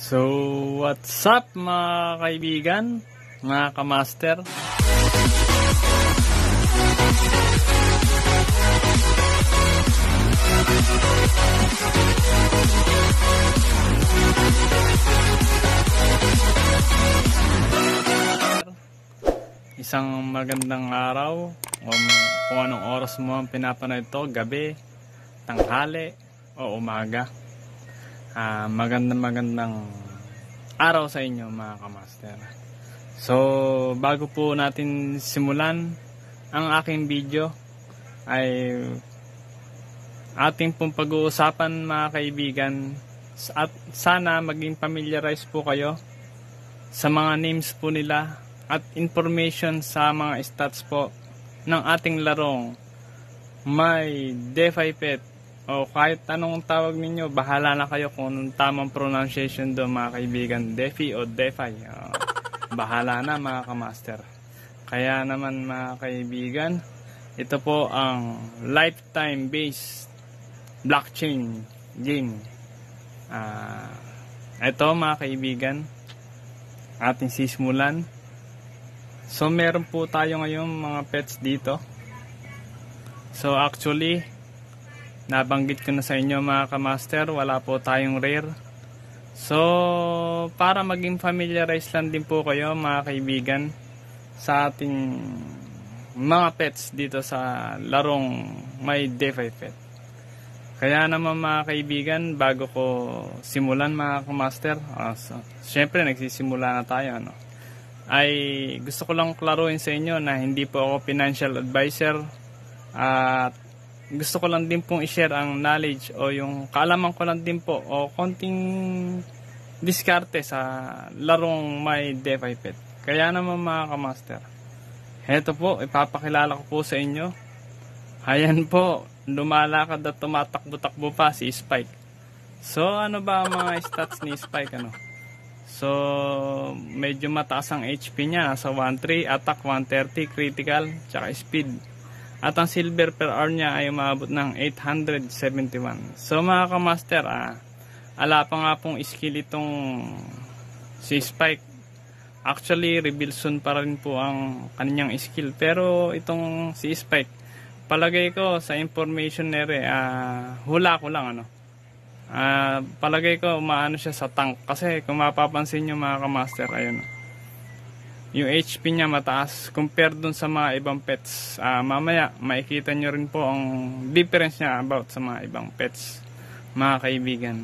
So, what's up mga kaibigan, mga kamaster? Isang magandang araw o kung anong oras mo ang pinapanood ito, gabi, tanghali o umaga uh, magandang magandang araw sa inyo mga kamaster. So, bago po natin simulan ang aking video ay ating pong pag-uusapan mga kaibigan at sana maging familiarize po kayo sa mga names po nila at information sa mga stats po ng ating larong My DeFi Pet oh, kahit anong tawag ninyo, bahala na kayo kung anong tamang pronunciation do mga kaibigan. Defi o Defi. Oh, bahala na mga kamaster. Kaya naman mga kaibigan, ito po ang lifetime based blockchain game. Uh, ito mga kaibigan, ating sismulan. So meron po tayo ngayon mga pets dito. So actually, Nabanggit ko na sa inyo mga kamaster, wala po tayong rare. So, para maging familiarize lang din po kayo mga kaibigan sa ating mga pets dito sa larong may DeFi pet. Kaya naman mga kaibigan, bago ko simulan mga kamaster, uh, so, syempre nagsisimula na tayo. Ano? ay gusto ko lang klaruin sa inyo na hindi po ako financial advisor at gusto ko lang din pong i-share ang knowledge o yung kaalaman ko lang din po o konting diskarte sa larong may DeFi Pet. Kaya naman mga kamaster, heto po, ipapakilala ko po sa inyo. Ayan po, lumalakad at tumatakbo-takbo pa si Spike. So, ano ba ang mga stats ni Spike? Ano? So, medyo mataas ang HP niya. Nasa 1.3, attack 130, critical, tsaka speed at ang silver per hour niya ay umabot ng 871. So mga kamaster, ah, ala pa nga pong skill itong si Spike. Actually, reveal soon pa rin po ang kanyang skill. Pero itong si Spike, palagay ko sa information nere, ah, hula ko lang ano. Ah, palagay ko umaano siya sa tank. Kasi kung mapapansin nyo mga kamaster, ayun. Ah yung HP niya mataas compared dun sa mga ibang pets. Uh, mamaya, makikita nyo rin po ang difference niya about sa mga ibang pets, mga kaibigan.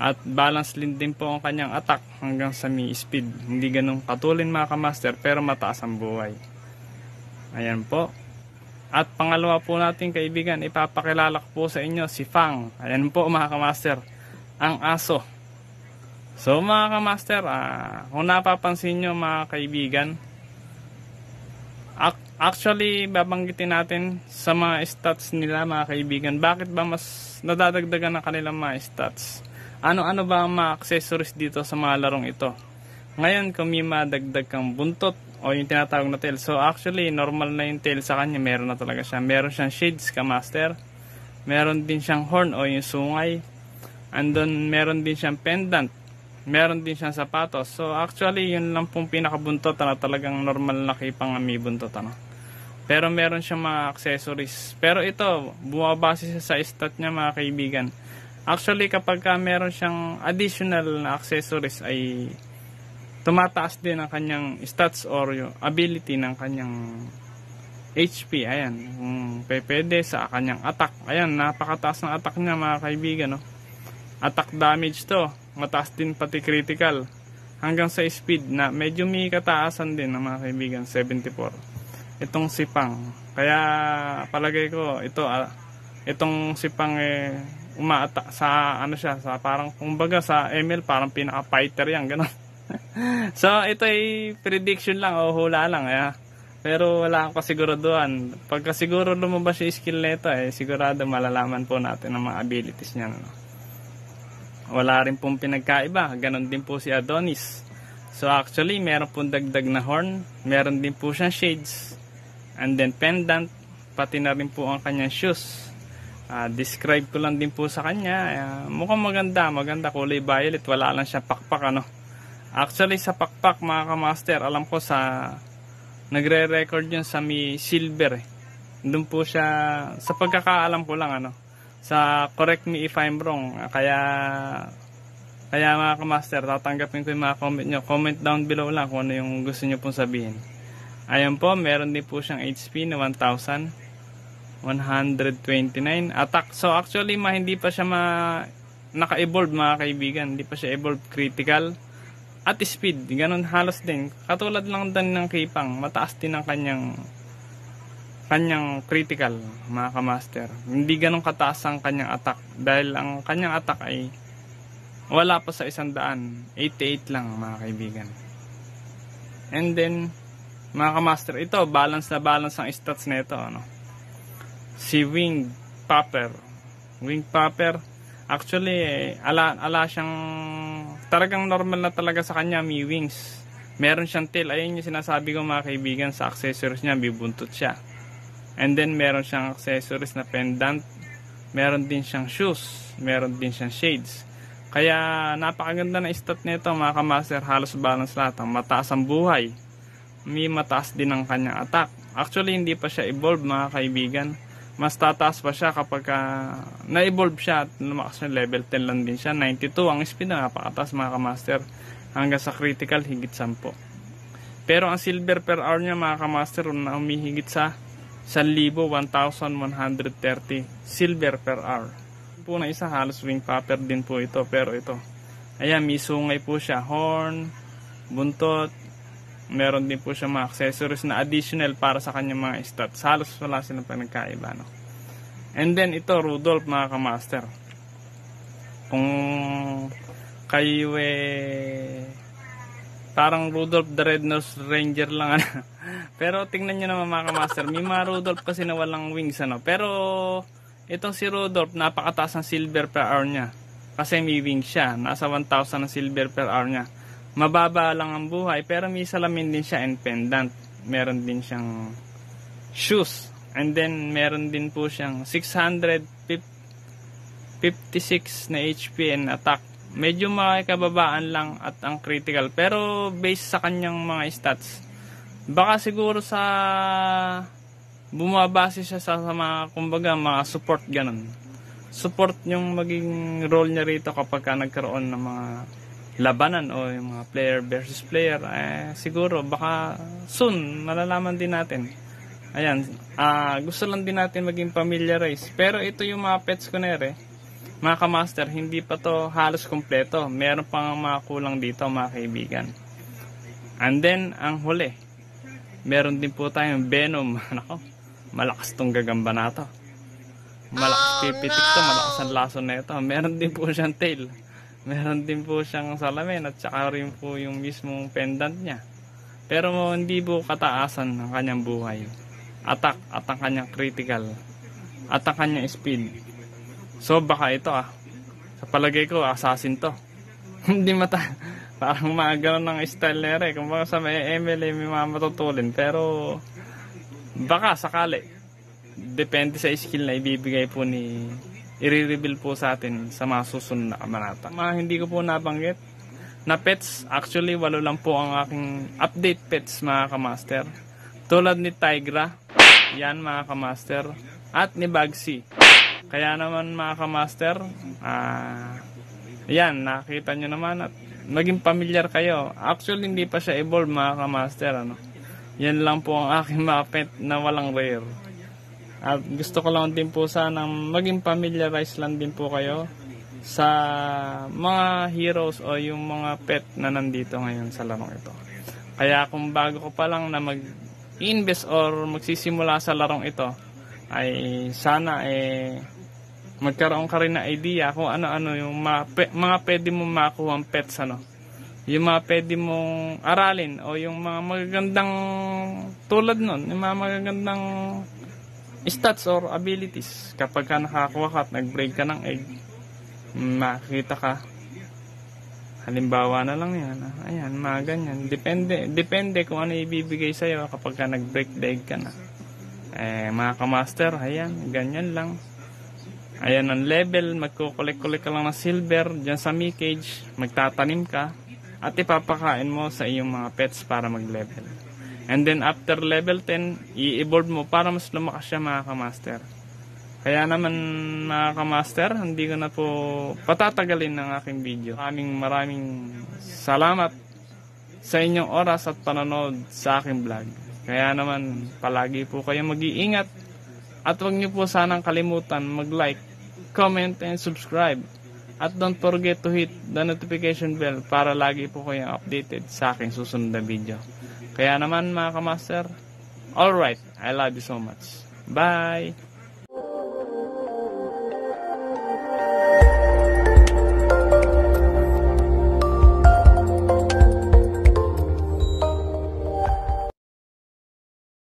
At balance din din po ang kanyang attack hanggang sa mi speed. Hindi ganun katulin mga kamaster pero mataas ang buhay. Ayan po. At pangalawa po natin kaibigan, ipapakilala ko po sa inyo si Fang. Ayan po mga kamaster, ang aso So mga kamaster, ah, kung napapansin nyo mga kaibigan, actually babanggitin natin sa mga stats nila mga kaibigan. Bakit ba mas nadadagdagan ang kanilang mga stats? Ano-ano ba ang mga accessories dito sa mga larong ito? Ngayon kung may madagdag kang buntot o yung tinatawag na tail. So actually normal na yung tail sa kanya, meron na talaga siya. Meron siyang shades kamaster. Meron din siyang horn o yung sungay. Andon meron din siyang pendant meron din siyang sapatos. So actually, yun lang pong pinakabuntot ano, talagang normal na kay pangami buntot ano. Pero meron siyang mga accessories. Pero ito, bumabase siya sa stat niya mga kaibigan. Actually, kapag ka meron siyang additional na accessories ay tumataas din ang kanyang stats or yung ability ng kanyang HP. Ayan, kung pwede sa kanyang attack. Ayan, napakataas ng attack niya mga kaibigan. No? attack damage to mataas din pati critical hanggang sa speed na medyo may kataasan din na mga kaibigan 74 itong sipang kaya palagay ko ito uh, itong sipang eh, umaata sa ano siya sa parang kumbaga sa ML parang pinaka fighter yan ganun so ito ay prediction lang o hula lang eh. pero wala akong kasiguraduhan pagka siguro lumabas yung skill nito eh sigurado malalaman po natin ang mga abilities niya no? wala rin pong pinagkaiba. Ganon din po si Adonis. So actually, meron pong dagdag na horn, meron din po siyang shades, and then pendant, pati na rin po ang kanyang shoes. Uh, describe ko lang din po sa kanya, uh, mukhang maganda, maganda kulay violet, wala lang siyang pakpak ano. Actually sa pakpak mga kamaster, alam ko sa nagre-record yun sa mi silver eh. Doon po siya, sa pagkakaalam ko lang ano, sa correct me if I'm wrong ah, kaya kaya mga kamaster tatanggapin ko yung mga comment nyo comment down below lang kung ano yung gusto nyo pong sabihin ayun po meron din po siyang HP na 1,129 attack so actually ma, hindi pa siya ma naka-evolve mga kaibigan hindi pa siya evolve critical at speed ganun halos din katulad lang din ng kipang mataas din ang kanyang kanyang critical mga kamaster. Hindi ganun kataas ang kanyang attack dahil ang kanyang attack ay wala pa sa isang daan. 88 lang mga kaibigan. And then mga kamaster, ito balance na balance ang stats nito ano. Si Wing Popper. Wing Popper actually eh, ala ala siyang talagang normal na talaga sa kanya may wings. Meron siyang tail. Ayun yung sinasabi ko mga kaibigan sa accessories niya, bibuntot siya And then meron siyang accessories na pendant, meron din siyang shoes, meron din siyang shades. Kaya napakaganda na stat nito mga kamaster, halos balance lahat. Ang mataas ang buhay, may mataas din ang kanyang attack. Actually hindi pa siya evolve mga kaibigan. Mas tataas pa siya kapag uh, na-evolve siya at lumakas na level 10 lang din siya. 92 ang speed na napakataas mga kamaster. Hanggang sa critical higit 10. Pero ang silver per hour niya mga kamaster na umihigit sa 1,130 silver per hour. Po na isa halos wing popper din po ito pero ito. Ayan, may sungay po siya, horn, buntot, meron din po siya mga accessories na additional para sa kanya mga stats. Halos wala silang pinagkaiba. No? And then ito, Rudolph mga kamaster. Kung kayo eh parang Rudolph the red Nose Ranger lang ano. Pero tingnan nyo naman mga kamaster, may mga Rudolph kasi na walang wings ano. Pero itong si Rudolph, napakataas ng silver per hour niya. Kasi may wings siya, nasa 1,000 ng silver per hour niya. Mababa lang ang buhay, pero may salamin din siya and pendant. Meron din siyang shoes. And then, meron din po siyang 656 na HP and attack medyo makikababaan lang at ang critical pero based sa kanyang mga stats baka siguro sa bumabase siya sa, sa mga kumbaga mga support ganun support yung maging role niya rito kapag ka nagkaroon ng mga labanan o yung mga player versus player eh, siguro baka soon malalaman din natin ayan uh, gusto lang din natin maging familiarize pero ito yung mga pets ko na eh mga kamaster, hindi pa to halos kumpleto. Meron pang mga kulang dito mga kaibigan. And then, ang huli. Meron din po tayong Venom. Nako, malakas tong gagamba na to. Malakas oh, pipitik to, malakas ang laso na ito. Meron din po siyang tail. Meron din po siyang salamin at saka rin po yung mismong pendant niya. Pero hindi po kataasan ang kanyang buhay. Attack at ang kanyang critical. At ang kanyang speed So baka ito ah. Sa palagay ko, assassin to. Hindi mata. Parang mga ganun ng style na rin. Eh. Kung baka sa may MLA may mga matutulin. Pero baka sakali. Depende sa skill na ibibigay po ni i-reveal po sa atin sa mga susunod na kamanata. Mga hindi ko po nabanggit na pets, actually walo lang po ang aking update pets mga kamaster. Tulad ni Tigra, yan mga kamaster, at ni Bagsy. Kaya naman mga kamaster, ah, yan, nakita nyo naman at naging familiar kayo. Actually, hindi pa siya evolve mga kamaster. Ano? Yan lang po ang aking mga pet na walang rare. At gusto ko lang din po sana maging familiarize lang din po kayo sa mga heroes o yung mga pet na nandito ngayon sa larong ito. Kaya kung bago ko pa lang na mag-invest or magsisimula sa larong ito, ay sana eh magkaroon ka rin na idea kung ano-ano yung mga, pe, mga pwede mong makuha ang pets ano. Yung mga pwede mong aralin o yung mga magagandang tulad nun, yung mga magagandang stats or abilities. Kapag ka nakakuha ka at nag-break ka ng egg, makikita ka. Halimbawa na lang yan. Ah, ayan, mga ganyan. Depende, depende kung ano ibibigay sa'yo kapag ka nag-break the egg ka na. Eh, mga kamaster, ayan, ganyan lang. Ayan ang level, magkukulik-kulik ka lang ng silver dyan sa mi cage, magtatanim ka at ipapakain mo sa iyong mga pets para mag-level. And then after level 10, i-evolve mo para mas lumakas siya mga kamaster. Kaya naman mga kamaster, hindi ko na po patatagalin ng aking video. Maraming maraming salamat sa inyong oras at panonood sa aking vlog. Kaya naman palagi po kayong mag-iingat at huwag niyo po sanang kalimutan mag-like comment, and subscribe. At don't forget to hit the notification bell para lagi po kayong updated sa aking susunod na video. Kaya naman mga kamaster, alright, I love you so much. Bye!